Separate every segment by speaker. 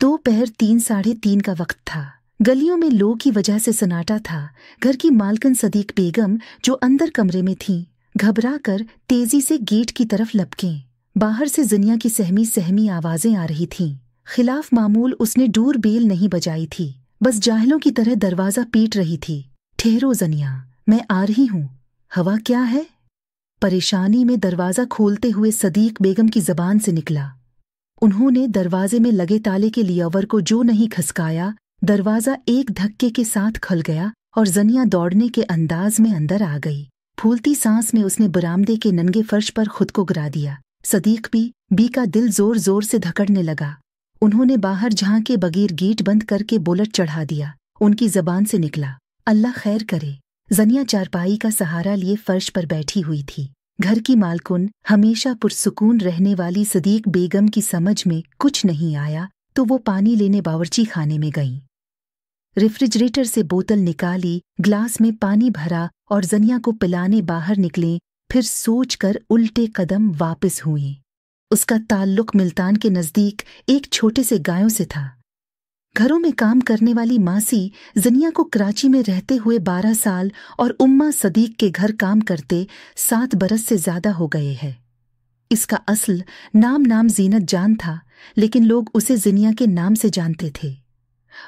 Speaker 1: दोपहर तीन साढ़े तीन का वक्त था गलियों में लो की वजह से सन्नाटा था घर की मालकन सदीक बेगम जो अंदर कमरे में थी घबरा कर तेजी से गेट की तरफ लपकें बाहर से जुनिया की सहमी सहमी आवाजें आ रही थीं। खिलाफ मामूल उसने डूर बेल नहीं बजाई थी बस जाहलों की तरह दरवाजा पीट रही थी ठहरो जनिया मैं आ रही हूं हवा क्या है परेशानी में दरवाजा खोलते हुए सदीक बेगम की जबान से निकला उन्होंने दरवाजे में लगे ताले के लियावर को जो नहीं खसकाया दरवाजा एक धक्के के साथ खुल गया और जनिया दौड़ने के अंदाज में अंदर आ गई फूलती सांस में उसने बरामदे के नंगे फर्श पर खुद को गिरा दिया सदीक भी बी का दिल जोर जोर से धकड़ने लगा उन्होंने बाहर के बगैर गेट बंद करके बुलट चढ़ा दिया उनकी जबान से निकला अल्लाह खैर करे जनिया चारपाई का सहारा लिए फर्श पर बैठी हुई थी घर की मालकुन हमेशा पुरसकून रहने वाली सदीक बेगम की समझ में कुछ नहीं आया तो वो पानी लेने बावर्ची खाने में गईं रेफ़्रिजरेटर से बोतल निकाली ग्लास में पानी भरा और जनिया को पिलाने बाहर निकले फिर सोच कर उल्टे कदम वापस हुए उसका ताल्लुक मिल्तान के नज़दीक एक छोटे से गायों से था घरों में काम करने वाली मासी जनिया को कराची में रहते हुए बारह साल और उम्मा सदीक के घर काम करते सात बरस से ज्यादा हो गए हैं इसका असल नाम नाम जीनत जान था लेकिन लोग उसे जिनिया के नाम से जानते थे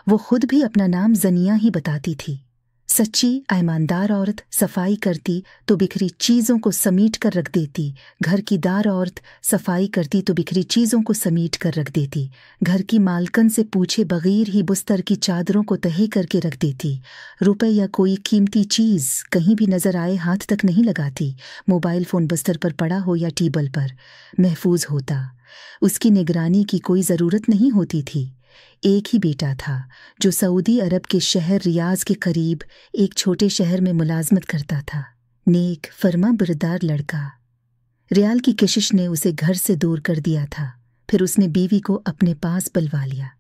Speaker 1: वो खुद भी अपना नाम जनिया ही बताती थी सच्ची ईमानदार औरत सफाई करती तो बिखरी चीज़ों को समेट कर रख देती घर की दार औरत सफाई करती तो बिखरी चीज़ों को समेट कर रख देती घर की मालकन से पूछे बगैर ही बुस्तर की चादरों को तहे करके रख देती रुपए या कोई कीमती चीज़ कहीं भी नज़र आए हाथ तक नहीं लगाती मोबाइल फ़ोन बस्तर पर पड़ा हो या टेबल पर महफूज होता उसकी निगरानी की कोई ज़रूरत नहीं होती थी एक ही बेटा था जो सऊदी अरब के शहर रियाज के करीब एक छोटे शहर में मुलाजमत करता था नेक फर्मा बरदार लड़का रियाल की कशिश ने उसे घर से दूर कर दिया था फिर उसने बीवी को अपने पास बुलवा लिया